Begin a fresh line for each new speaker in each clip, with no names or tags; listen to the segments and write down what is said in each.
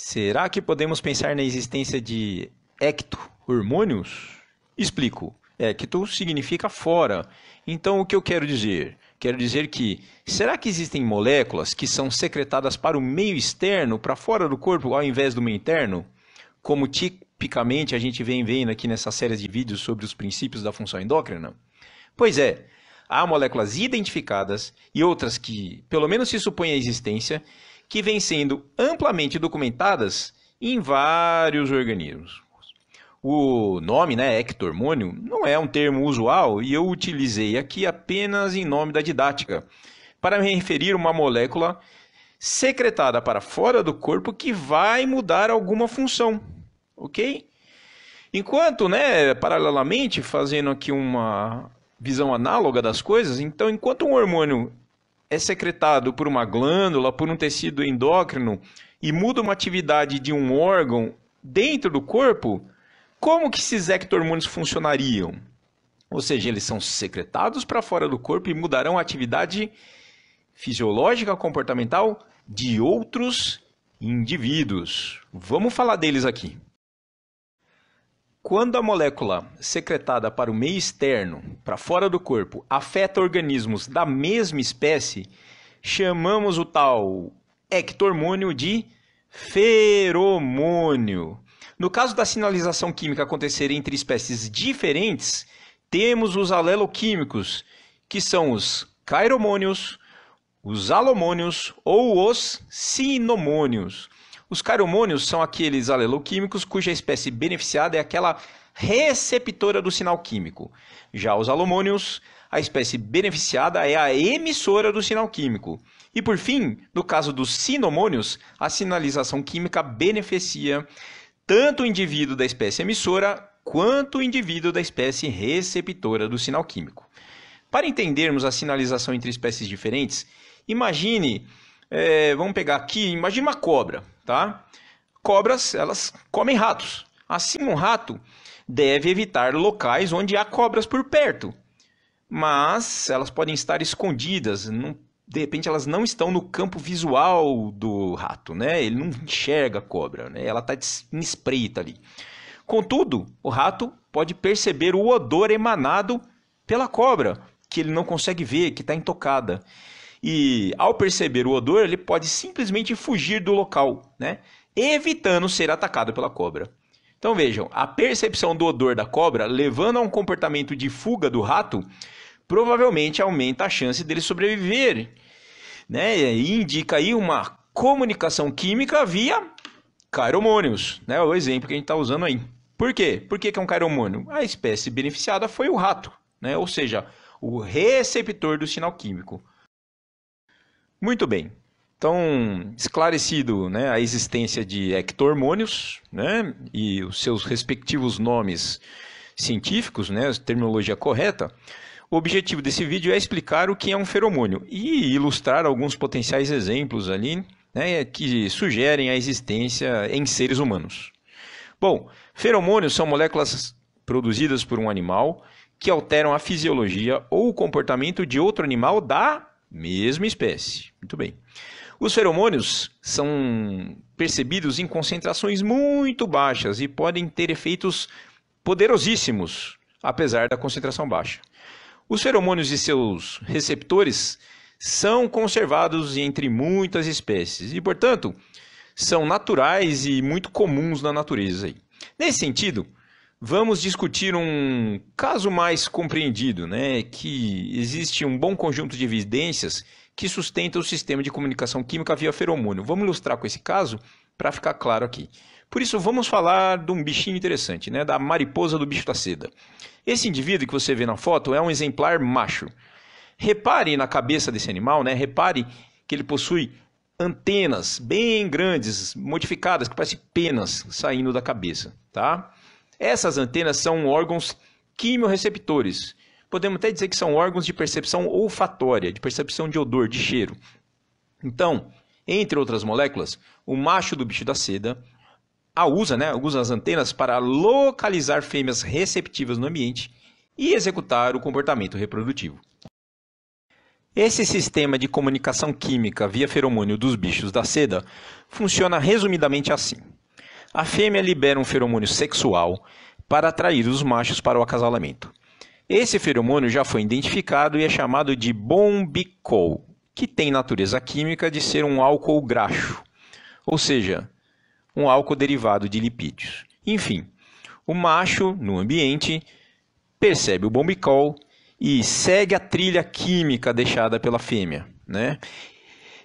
Será que podemos pensar na existência de ecto-hormônios? Explico. Ecto significa fora. Então, o que eu quero dizer? Quero dizer que, será que existem moléculas que são secretadas para o meio externo, para fora do corpo, ao invés do meio interno? Como tipicamente a gente vem vendo aqui nessa série de vídeos sobre os princípios da função endócrina? Pois é, há moléculas identificadas e outras que, pelo menos se supõe a existência, que vêm sendo amplamente documentadas em vários organismos. O nome, né, ectormônio, não é um termo usual e eu utilizei aqui apenas em nome da didática, para me referir a uma molécula secretada para fora do corpo que vai mudar alguma função, ok? Enquanto, né, paralelamente, fazendo aqui uma visão análoga das coisas, então, enquanto um hormônio é secretado por uma glândula, por um tecido endócrino e muda uma atividade de um órgão dentro do corpo, como que esses ectormônios funcionariam? Ou seja, eles são secretados para fora do corpo e mudarão a atividade fisiológica comportamental de outros indivíduos. Vamos falar deles aqui. Quando a molécula secretada para o meio externo, para fora do corpo, afeta organismos da mesma espécie, chamamos o tal ectormônio de feromônio. No caso da sinalização química acontecer entre espécies diferentes, temos os aleloquímicos, que são os cairomônios, os alomônios ou os sinomônios. Os caromônios são aqueles aleloquímicos cuja espécie beneficiada é aquela receptora do sinal químico. Já os alomônios, a espécie beneficiada é a emissora do sinal químico. E por fim, no caso dos sinomônios, a sinalização química beneficia tanto o indivíduo da espécie emissora quanto o indivíduo da espécie receptora do sinal químico. Para entendermos a sinalização entre espécies diferentes, imagine, é, vamos pegar aqui, imagine uma cobra tá? Cobras, elas comem ratos. Assim, um rato deve evitar locais onde há cobras por perto. Mas elas podem estar escondidas, não, de repente elas não estão no campo visual do rato, né? Ele não enxerga a cobra, né? Ela está em espreita ali. Contudo, o rato pode perceber o odor emanado pela cobra, que ele não consegue ver, que está intocada e ao perceber o odor, ele pode simplesmente fugir do local, né? evitando ser atacado pela cobra. Então vejam, a percepção do odor da cobra, levando a um comportamento de fuga do rato, provavelmente aumenta a chance dele sobreviver, né? E indica aí uma comunicação química via cairomônios, né? O exemplo que a gente está usando aí. Por quê? Por que, que é um cairomônio? A espécie beneficiada foi o rato, né? Ou seja, o receptor do sinal químico. Muito bem. Então, esclarecido né, a existência de ectormônios né, e os seus respectivos nomes científicos, né, a terminologia correta, o objetivo desse vídeo é explicar o que é um feromônio e ilustrar alguns potenciais exemplos ali né, que sugerem a existência em seres humanos. Bom, feromônios são moléculas produzidas por um animal que alteram a fisiologia ou o comportamento de outro animal da Mesma espécie. Muito bem. Os feromônios são percebidos em concentrações muito baixas e podem ter efeitos poderosíssimos, apesar da concentração baixa. Os feromônios e seus receptores são conservados entre muitas espécies e, portanto, são naturais e muito comuns na natureza. Nesse sentido, Vamos discutir um caso mais compreendido, né? Que existe um bom conjunto de evidências que sustenta o sistema de comunicação química via feromônio. Vamos ilustrar com esse caso para ficar claro aqui. Por isso, vamos falar de um bichinho interessante, né? Da mariposa do bicho da seda. Esse indivíduo que você vê na foto é um exemplar macho. Repare na cabeça desse animal, né? Repare que ele possui antenas bem grandes, modificadas, que parecem penas saindo da cabeça, tá? Essas antenas são órgãos quimiorreceptores. Podemos até dizer que são órgãos de percepção olfatória, de percepção de odor, de cheiro. Então, entre outras moléculas, o macho do bicho da seda a usa, né, usa as antenas para localizar fêmeas receptivas no ambiente e executar o comportamento reprodutivo. Esse sistema de comunicação química via feromônio dos bichos da seda funciona resumidamente assim. A fêmea libera um feromônio sexual para atrair os machos para o acasalamento. Esse feromônio já foi identificado e é chamado de bombicol, que tem natureza química de ser um álcool graxo, ou seja, um álcool derivado de lipídios. Enfim, o macho, no ambiente, percebe o bombicol e segue a trilha química deixada pela fêmea. Né?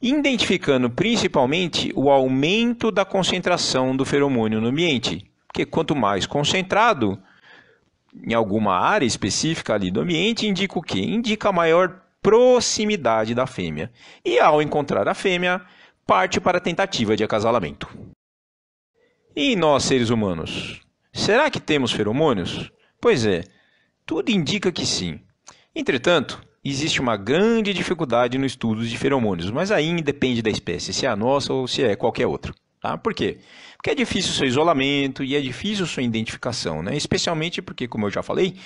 identificando principalmente o aumento da concentração do feromônio no ambiente. Porque quanto mais concentrado em alguma área específica ali do ambiente, indica o quê? Indica maior proximidade da fêmea. E ao encontrar a fêmea, parte para a tentativa de acasalamento. E nós, seres humanos, será que temos feromônios? Pois é, tudo indica que sim. Entretanto, existe uma grande dificuldade no estudo de feromônios, mas aí depende da espécie, se é a nossa ou se é qualquer outra. Tá? Por quê? Porque é difícil o seu isolamento e é difícil a sua identificação, né? especialmente porque, como eu já falei,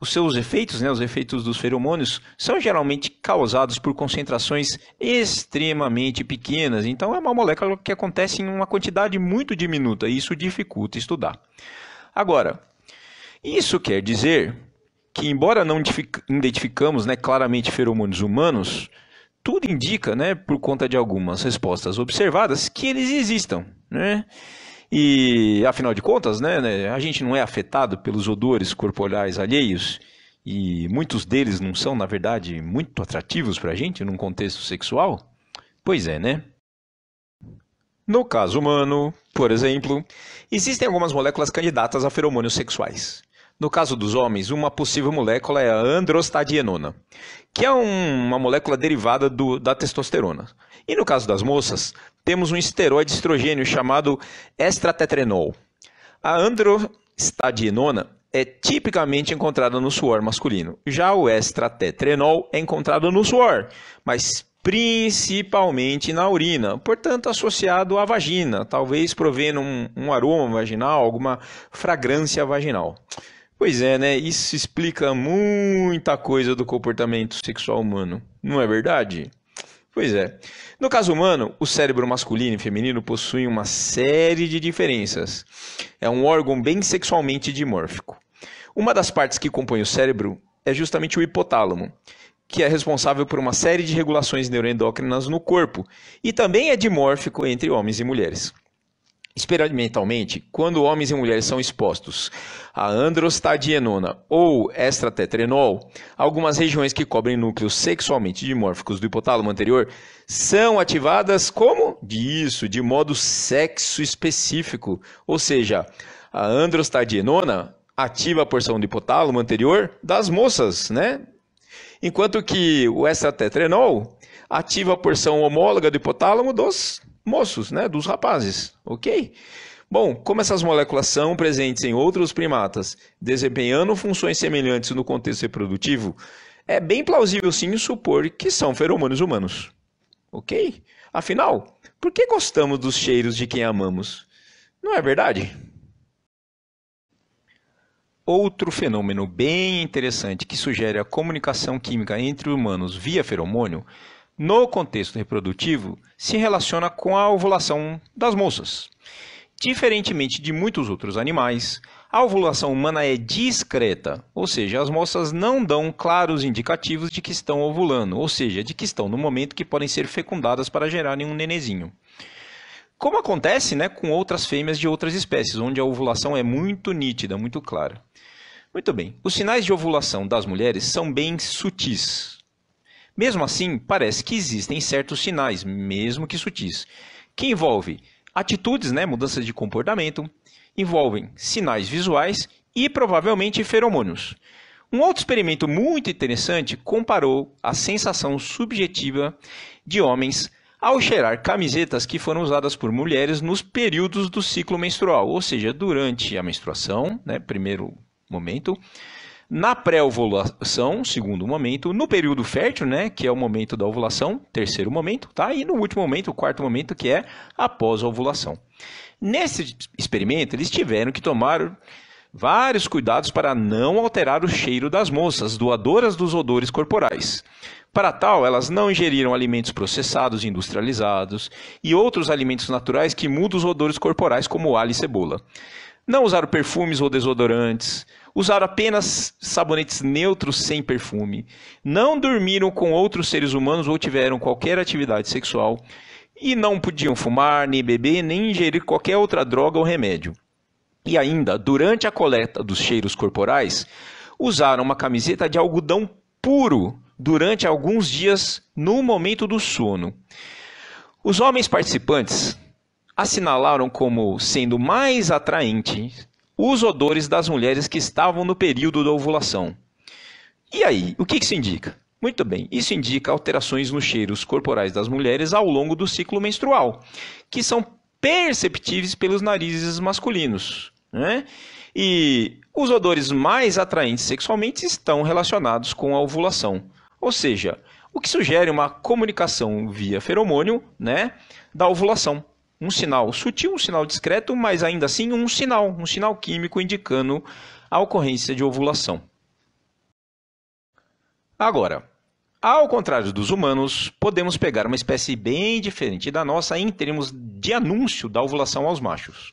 os seus efeitos, né, os efeitos dos feromônios, são geralmente causados por concentrações extremamente pequenas. Então, é uma molécula que acontece em uma quantidade muito diminuta e isso dificulta estudar. Agora, isso quer dizer que embora não identificamos né, claramente feromônios humanos, tudo indica, né, por conta de algumas respostas observadas, que eles existam, né? E afinal de contas, né, né a gente não é afetado pelos odores corporais alheios e muitos deles não são, na verdade, muito atrativos para a gente num contexto sexual? Pois é, né? No caso humano, por exemplo, existem algumas moléculas candidatas a feromônios sexuais. No caso dos homens, uma possível molécula é a androstadienona, que é um, uma molécula derivada do, da testosterona. E no caso das moças, temos um esteroide estrogênio chamado estratetrenol. A androstadienona é tipicamente encontrada no suor masculino. Já o estratetrenol é encontrado no suor, mas principalmente na urina, portanto associado à vagina, talvez provendo um, um aroma vaginal, alguma fragrância vaginal. Pois é, né? Isso explica muita coisa do comportamento sexual humano, não é verdade? Pois é. No caso humano, o cérebro masculino e feminino possuem uma série de diferenças. É um órgão bem sexualmente dimórfico. Uma das partes que compõe o cérebro é justamente o hipotálamo, que é responsável por uma série de regulações neuroendócrinas no corpo e também é dimórfico entre homens e mulheres. Experimentalmente, quando homens e mulheres são expostos a androstadienona ou extratetrenol, algumas regiões que cobrem núcleos sexualmente dimórficos do hipotálamo anterior são ativadas como? Disso, de modo sexo específico. Ou seja, a androstadienona ativa a porção do hipotálamo anterior das moças, né? Enquanto que o extratetrenol ativa a porção homóloga do hipotálamo dos moços, né, dos rapazes, ok? Bom, como essas moléculas são presentes em outros primatas, desempenhando funções semelhantes no contexto reprodutivo, é bem plausível sim supor que são feromônios humanos. Ok? Afinal, por que gostamos dos cheiros de quem amamos? Não é verdade? Outro fenômeno bem interessante que sugere a comunicação química entre humanos via feromônio no contexto reprodutivo, se relaciona com a ovulação das moças. Diferentemente de muitos outros animais, a ovulação humana é discreta, ou seja, as moças não dão claros indicativos de que estão ovulando, ou seja, de que estão no momento que podem ser fecundadas para gerarem um nenezinho. Como acontece né, com outras fêmeas de outras espécies, onde a ovulação é muito nítida, muito clara. Muito bem, os sinais de ovulação das mulheres são bem sutis, mesmo assim, parece que existem certos sinais, mesmo que sutis, que envolvem atitudes, né, mudanças de comportamento, envolvem sinais visuais e provavelmente feromônios. Um outro experimento muito interessante comparou a sensação subjetiva de homens ao cheirar camisetas que foram usadas por mulheres nos períodos do ciclo menstrual, ou seja, durante a menstruação, né, primeiro momento, na pré-ovulação, segundo momento, no período fértil, né, que é o momento da ovulação, terceiro momento, tá? E no último momento, o quarto momento, que é após a ovulação. Nesse experimento, eles tiveram que tomar vários cuidados para não alterar o cheiro das moças, doadoras dos odores corporais. Para tal, elas não ingeriram alimentos processados, industrializados e outros alimentos naturais que mudam os odores corporais, como alho e cebola. Não usaram perfumes ou desodorantes. Usaram apenas sabonetes neutros sem perfume. Não dormiram com outros seres humanos ou tiveram qualquer atividade sexual. E não podiam fumar, nem beber, nem ingerir qualquer outra droga ou remédio. E ainda, durante a coleta dos cheiros corporais, usaram uma camiseta de algodão puro durante alguns dias no momento do sono. Os homens participantes assinalaram como sendo mais atraentes os odores das mulheres que estavam no período da ovulação. E aí, o que isso indica? Muito bem, isso indica alterações nos cheiros corporais das mulheres ao longo do ciclo menstrual, que são perceptíveis pelos narizes masculinos. Né? E os odores mais atraentes sexualmente estão relacionados com a ovulação, ou seja, o que sugere uma comunicação via feromônio né, da ovulação um sinal sutil, um sinal discreto, mas ainda assim um sinal, um sinal químico indicando a ocorrência de ovulação. Agora, ao contrário dos humanos, podemos pegar uma espécie bem diferente da nossa em termos de anúncio da ovulação aos machos.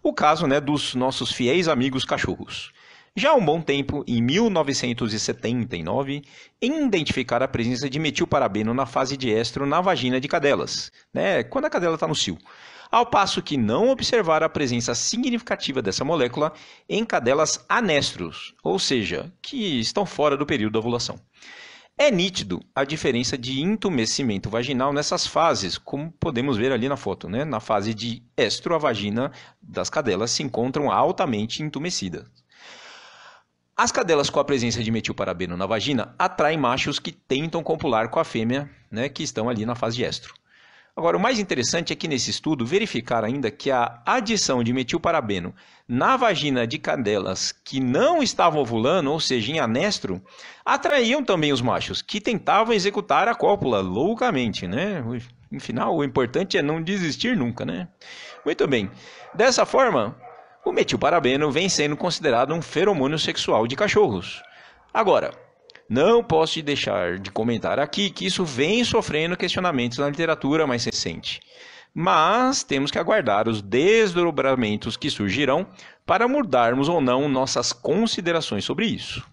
O caso né, dos nossos fiéis amigos cachorros. Já há um bom tempo, em 1979, identificaram a presença de metilparabeno na fase de estro na vagina de cadelas, né, quando a cadela está no cio. Ao passo que não observaram a presença significativa dessa molécula em cadelas anestros, ou seja, que estão fora do período da ovulação. É nítido a diferença de entumecimento vaginal nessas fases, como podemos ver ali na foto. Né? Na fase de estro, a vagina das cadelas se encontram altamente entumecida. As cadelas com a presença de metilparabeno na vagina atraem machos que tentam copular com a fêmea, né, que estão ali na fase de estro. Agora, o mais interessante é que nesse estudo verificar ainda que a adição de metilparabeno na vagina de cadelas que não estavam ovulando, ou seja, em anestro, atraíam também os machos, que tentavam executar a cópula loucamente, né? Enfim, o importante é não desistir nunca, né? Muito bem. Dessa forma, o metilparabeno vem sendo considerado um feromônio sexual de cachorros. Agora, não posso deixar de comentar aqui que isso vem sofrendo questionamentos na literatura mais recente. Mas temos que aguardar os desdobramentos que surgirão para mudarmos ou não nossas considerações sobre isso.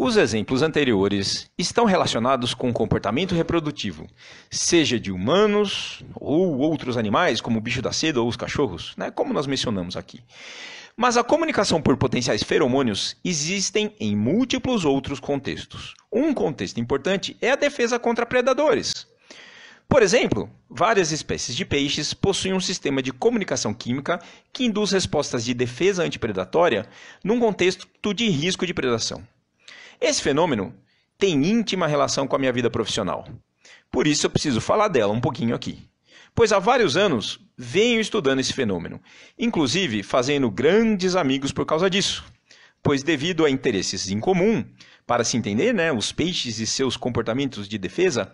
Os exemplos anteriores estão relacionados com o comportamento reprodutivo, seja de humanos ou outros animais, como o bicho da seda ou os cachorros, né? como nós mencionamos aqui. Mas a comunicação por potenciais feromônios existem em múltiplos outros contextos. Um contexto importante é a defesa contra predadores. Por exemplo, várias espécies de peixes possuem um sistema de comunicação química que induz respostas de defesa antipredatória num contexto de risco de predação. Esse fenômeno tem íntima relação com a minha vida profissional. Por isso eu preciso falar dela um pouquinho aqui. Pois há vários anos venho estudando esse fenômeno, inclusive fazendo grandes amigos por causa disso. Pois, devido a interesses em comum, para se entender né, os peixes e seus comportamentos de defesa,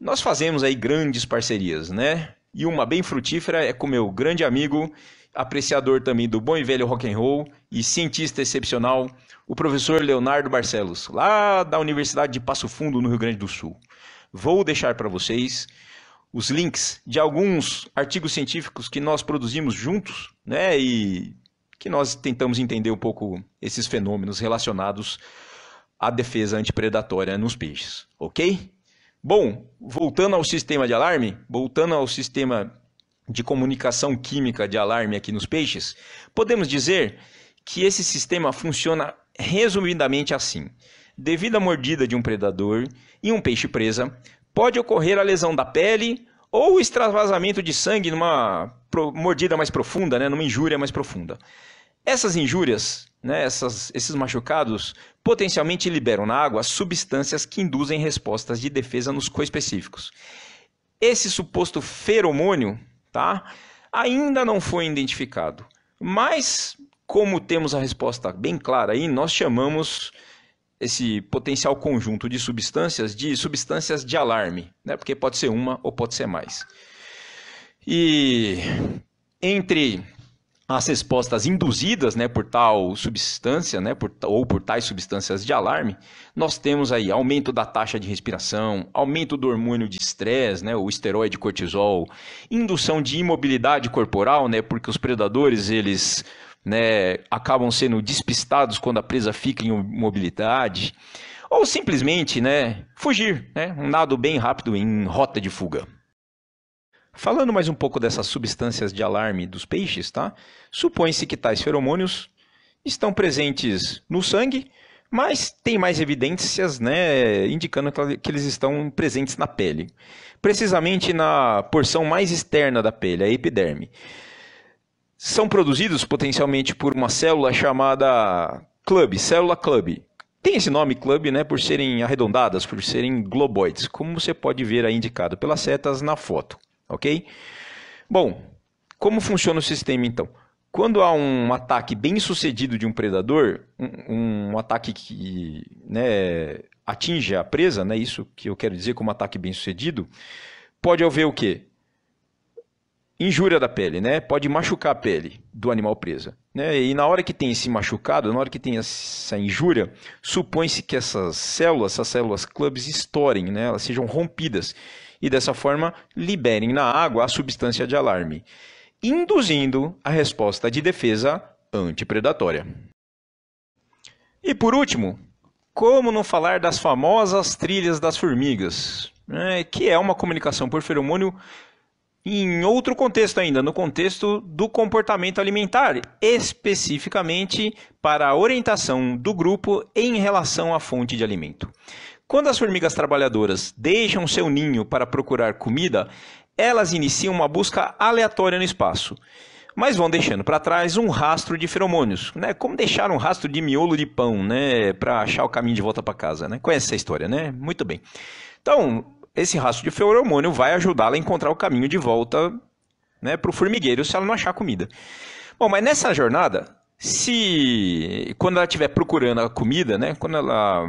nós fazemos aí grandes parcerias, né? E uma bem frutífera é com meu grande amigo apreciador também do bom e velho rock and roll e cientista excepcional, o professor Leonardo Barcelos, lá da Universidade de Passo Fundo, no Rio Grande do Sul. Vou deixar para vocês os links de alguns artigos científicos que nós produzimos juntos, né, e que nós tentamos entender um pouco esses fenômenos relacionados à defesa antipredatória nos peixes, OK? Bom, voltando ao sistema de alarme, voltando ao sistema de comunicação química de alarme aqui nos peixes, podemos dizer que esse sistema funciona resumidamente assim. Devido à mordida de um predador e um peixe presa, pode ocorrer a lesão da pele ou o extravasamento de sangue numa mordida mais profunda, né, numa injúria mais profunda. Essas injúrias, né, essas, esses machucados, potencialmente liberam na água substâncias que induzem respostas de defesa nos coespecíficos. Esse suposto feromônio tá? Ainda não foi identificado, mas como temos a resposta bem clara aí, nós chamamos esse potencial conjunto de substâncias de substâncias de alarme, né? Porque pode ser uma ou pode ser mais. E entre as respostas induzidas né, por tal substância, né, por, ou por tais substâncias de alarme, nós temos aí aumento da taxa de respiração, aumento do hormônio de estresse, né, o esteroide cortisol, indução de imobilidade corporal, né, porque os predadores eles né, acabam sendo despistados quando a presa fica em imobilidade, ou simplesmente né, fugir, né, um nado bem rápido em rota de fuga. Falando mais um pouco dessas substâncias de alarme dos peixes, tá? Supõe-se que tais feromônios estão presentes no sangue, mas tem mais evidências, né, indicando que eles estão presentes na pele, precisamente na porção mais externa da pele, a epiderme. São produzidos potencialmente por uma célula chamada club, célula club, tem esse nome club né, por serem arredondadas, por serem globoides, como você pode ver aí indicado pelas setas na foto ok? Bom, como funciona o sistema então? Quando há um ataque bem sucedido de um predador, um, um ataque que né, atinge a presa, né, isso que eu quero dizer como ataque bem sucedido, pode haver o quê? Injúria da pele, né? Pode machucar a pele do animal presa. Né? E na hora que tem esse machucado, na hora que tem essa injúria, supõe-se que essas células, essas células clubs, estourem, né? elas sejam rompidas e dessa forma liberem na água a substância de alarme, induzindo a resposta de defesa antipredatória. E por último, como não falar das famosas trilhas das formigas, né, que é uma comunicação por feromônio em outro contexto ainda, no contexto do comportamento alimentar, especificamente para a orientação do grupo em relação à fonte de alimento. Quando as formigas trabalhadoras deixam seu ninho para procurar comida, elas iniciam uma busca aleatória no espaço, mas vão deixando para trás um rastro de feromônios, né? Como deixar um rastro de miolo de pão, né, para achar o caminho de volta para casa, né? Conhece essa história, né? Muito bem. Então, esse rastro de feromônio vai ajudá-la a encontrar o caminho de volta, né, para o formigueiro se ela não achar comida. Bom, mas nessa jornada, se quando ela estiver procurando a comida, né, quando ela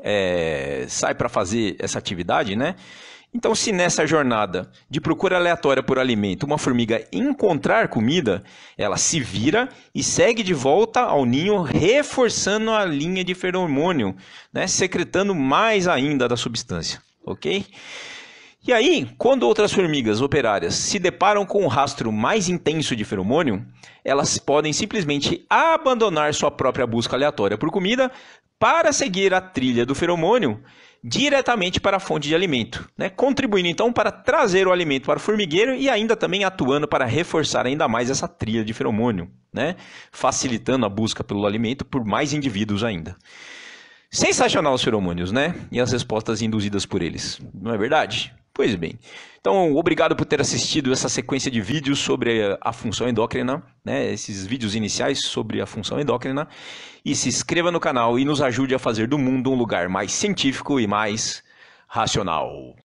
é, sai para fazer essa atividade, né? Então, se nessa jornada de procura aleatória por alimento uma formiga encontrar comida, ela se vira e segue de volta ao ninho, reforçando a linha de feromônio, né? secretando mais ainda da substância, ok? E aí, quando outras formigas operárias se deparam com um rastro mais intenso de feromônio, elas podem simplesmente abandonar sua própria busca aleatória por comida para seguir a trilha do feromônio diretamente para a fonte de alimento, né? contribuindo então para trazer o alimento para o formigueiro e ainda também atuando para reforçar ainda mais essa trilha de feromônio, né? facilitando a busca pelo alimento por mais indivíduos ainda. Sensacional os feromônios, né? E as respostas induzidas por eles, não é verdade? Pois bem, então obrigado por ter assistido essa sequência de vídeos sobre a função endócrina, né? esses vídeos iniciais sobre a função endócrina, e se inscreva no canal e nos ajude a fazer do mundo um lugar mais científico e mais racional.